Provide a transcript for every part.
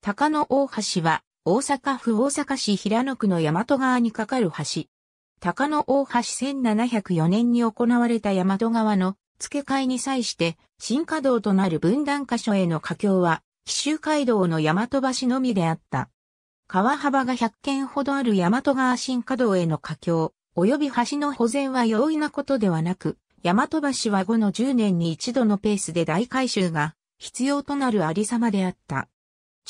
高野大橋は、大阪府大阪市平野区の大和川に架かる橋。高野大橋1704年に行われた大和川の付け替えに際して、新稼働となる分断箇所への架橋は、紀州街道の大和橋のみであった。川幅が100軒ほどある大和川新稼働への架橋、及び橋の保全は容易なことではなく、大和橋は後の10年に一度のペースで大改修が必要となるありさまであった。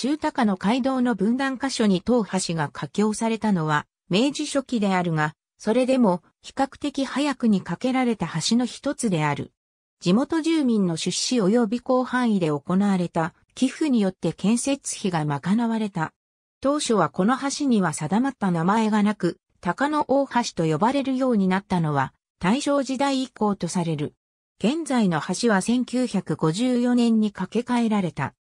中高の街道の分断箇所に東橋が架橋されたのは明治初期であるが、それでも比較的早くに架けられた橋の一つである。地元住民の出資及び広範囲で行われた寄付によって建設費が賄われた。当初はこの橋には定まった名前がなく、高野大橋と呼ばれるようになったのは大正時代以降とされる。現在の橋は1954年に架け替えられた。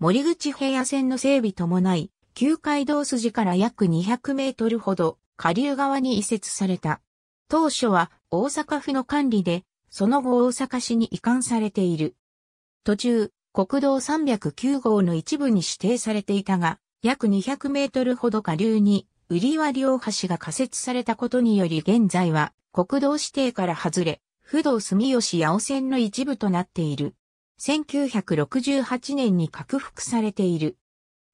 森口平野線の整備伴い、旧街道筋から約200メートルほど下流側に移設された。当初は大阪府の管理で、その後大阪市に移管されている。途中、国道309号の一部に指定されていたが、約200メートルほど下流に、瓜和両橋が仮設されたことにより現在は国道指定から外れ、不動住吉八尾線の一部となっている。1968年に拡幅されている。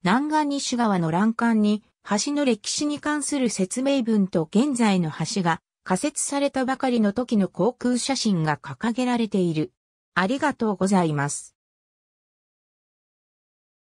南岸西側の欄干に橋の歴史に関する説明文と現在の橋が仮設されたばかりの時の航空写真が掲げられている。ありがとうございます。